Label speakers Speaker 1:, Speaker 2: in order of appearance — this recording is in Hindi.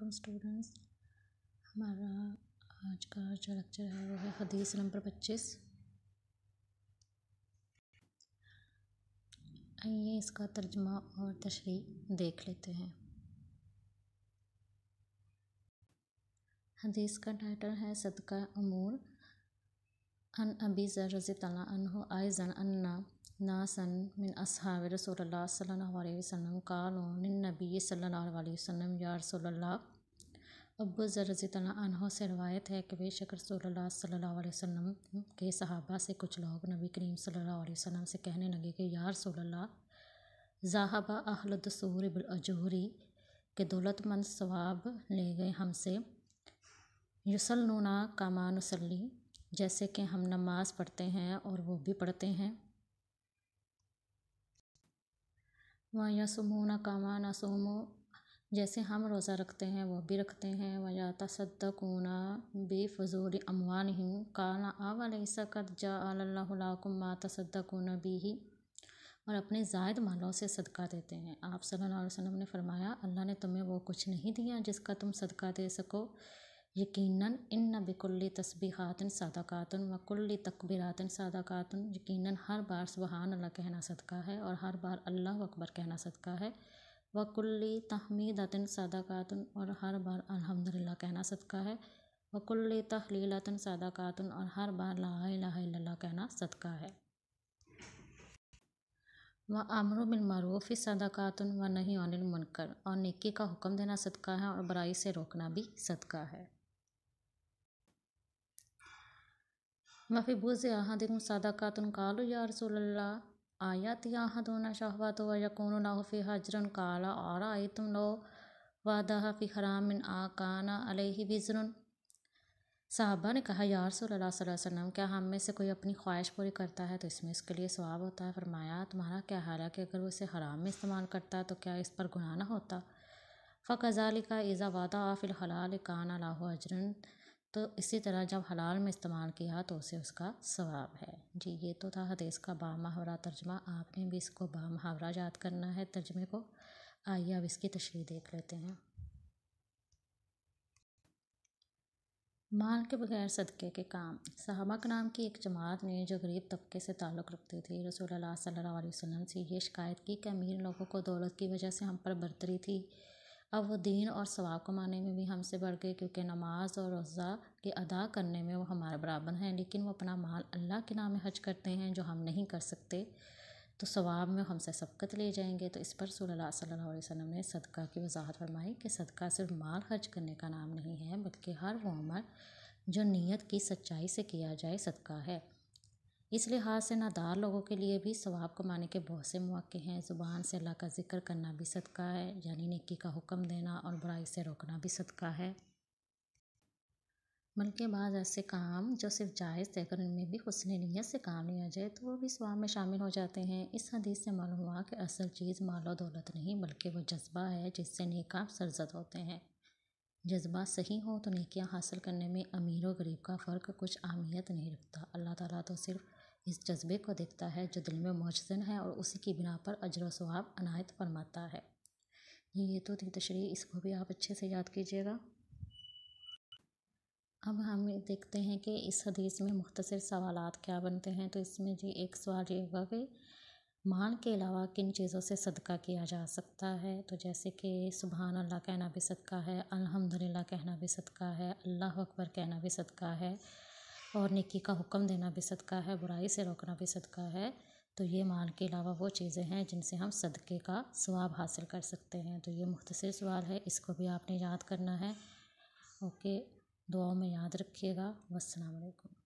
Speaker 1: वेलकम स्टूडेंट्स हमारा आज का जो लेक्चर है वो है हदीस नंबर पच्चीस आइए इसका तर्जमा और तशरी देख लेते हैं हदीस का टाइटल है सदका अमूल عن أبي زر رضي الله عنه أيضا أن ناسا من أصحاب رسول الله صلى الله عليه وسلم قالوا للنبي صلى الله عليه وسلم या रसूल अल्लाह अबू ज़रज़ी तला से रवायत है कि बेशक रसूल सल्लल्लाहु अलैहि के सहाबा से कुछ लोग नबी करीम सल्लल्लाहु अलैहि से कहने लगे कि यार रसूल जहाबा अहलदसूर अजहरी के दौलतमंद सवाब ले गए हमसे युसलनुना कामानसली जैसे कि हम नमाज़ पढ़ते हैं और वो भी पढ़ते हैं या सुमो सुमूना कामा नसोमो जैसे हम रोज़ा रखते हैं वो भी रखते हैं वया तसदकूना बेफजूल अमवान ही काला आवसा सक़त जा अल्लाकुमा तसदकूना भी ही और अपने जायद मालों से सदका देते हैं आप सल्लल्लाहु अलैहि वसल्लम ने फरमाया अल्लाह ने तुम्हें वो कुछ नहीं दिया जिसका तुम सदका दे सको यकीनन इन्न बिकुल्ली सादा खातन व कुल्ली सादा सदाकातन यकीनन हर बार सुबहान अल्लाह कहना सदका है और हर बार अल्लाह अकबर कहना सदका है व कुल्ली सादा सदाकातन और हर बार अल्हम्दुलिल्लाह कहना सदका है व कुल्ली सादा सदाकातन और हर बार ला कहना सदका है व आमरों बिन मरूफ़ खातन व नहीं अनिल मुनकर और निक्की का हुक्म देना सदका है और बुराई से रोकना भी सदका है सादा का शाहवा तो या कौन ना हो फिर हजरन काला और आए तुम लो ಕಾಲ ಆರ फिर हराम वादह फ़ी हरामिन अले ही विजरन साहबा ने कहा यार वसल्लम क्या हम में से कोई अपनी ख्वाहिश पूरी करता है तो इसमें इसके लिए स्वाब होता है फरमाया तुम्हारा क्या हाल है कि अगर वो इसे हराम में इस्तेमाल करता है तो क्या इस पर गुनाह ना होता फ़कजाली का ईज़ा वादा आफिल हलाल काना लाहो अजरन तो इसी तरह जब हलाल में इस्तेमाल किया तो उसे उसका सवाब है जी ये तो था हदीस का बा महावरा तर्जमा आपने भी इसको बा मुहावरा याद करना है तर्जमे को आइए अब इसकी तशरी देख लेते हैं माल के बगैर सदक़े के काम सहाबा के नाम की एक जमात ने जो गरीब तबके से ताल्लुक़ रखती थी रसूल अलैहि वसल्लम से ये शिकायत की कि अमीर लोगों को दौलत की वजह से हम पर बरतरी थी अब वो दीन और सवाब कमाने में भी हमसे बढ़ गए क्योंकि नमाज और रोज़ा के अदा करने में वो हमारे बराबर हैं लेकिन वो अपना माल अल्लाह के नाम में हज करते हैं जो हम नहीं कर सकते तो सवाब में हमसे सबकत ले जाएंगे तो इस पर सल्ला सल्लल्लाहु अलैहि वसल्लम ने सदका की वजाहत फरमाई कि सदका सिर्फ माल खर्च करने का नाम नहीं है बल्कि हर वो अमल जो नीयत की सच्चाई से किया जाए सदका है इस लिहाज से नादार लोगों के लिए भी स्वाब कमाने के बहुत से मौक़े हैं ज़ुबान से अल्लाह का ज़िक्र करना भी सदका है यानी निक्की का हुक्म देना और बुराई से रोकना भी सदका है बल्कि बाज़ ऐसे काम जो सिर्फ जायज़ थे अगर उनमें भी हसन नीयत से काम लिया जाए तो वो भी स्वाब में शामिल हो जाते हैं इस हदीस से मालूम हुआ कि असल चीज़ माल और दौलत नहीं बल्कि वो जज्बा है जिससे नेकाम सरजद होते हैं जज्बा सही हो तो नेकियां हासिल करने में अमीर और गरीब का फ़र्क कुछ अहमियत नहीं रखता अल्लाह ताला तो सिर्फ़ इस जज्बे को देखता है जो दिल में मोहसिन है और उसी की बिना पर अजर स्वाब अनायत फरमाता है ये तो थी तशरी इसको भी आप अच्छे से याद कीजिएगा अब हम देखते हैं कि इस हदीस में मुख्तर सवाल क्या बनते हैं तो इसमें जी एक सवाल ये होगा कि मान के अलावा किन चीज़ों से सदका किया जा सकता है तो जैसे कि सुबहान अल्लाह कहना भी सदका है अल्हम्दुलिल्लाह कहना भी सदका है अल्लाह अकबर कहना भी सदका है और निकी का हुक्म देना भी सदका है बुराई से रोकना भी सदका है तो ये माल के अलावा वो चीज़ें हैं जिनसे हम सदक़े का स्वाब हासिल कर सकते हैं तो ये मुख्तर सवाल है इसको भी आपने याद करना है ओके दुआओं में याद रखिएगा वालेकुम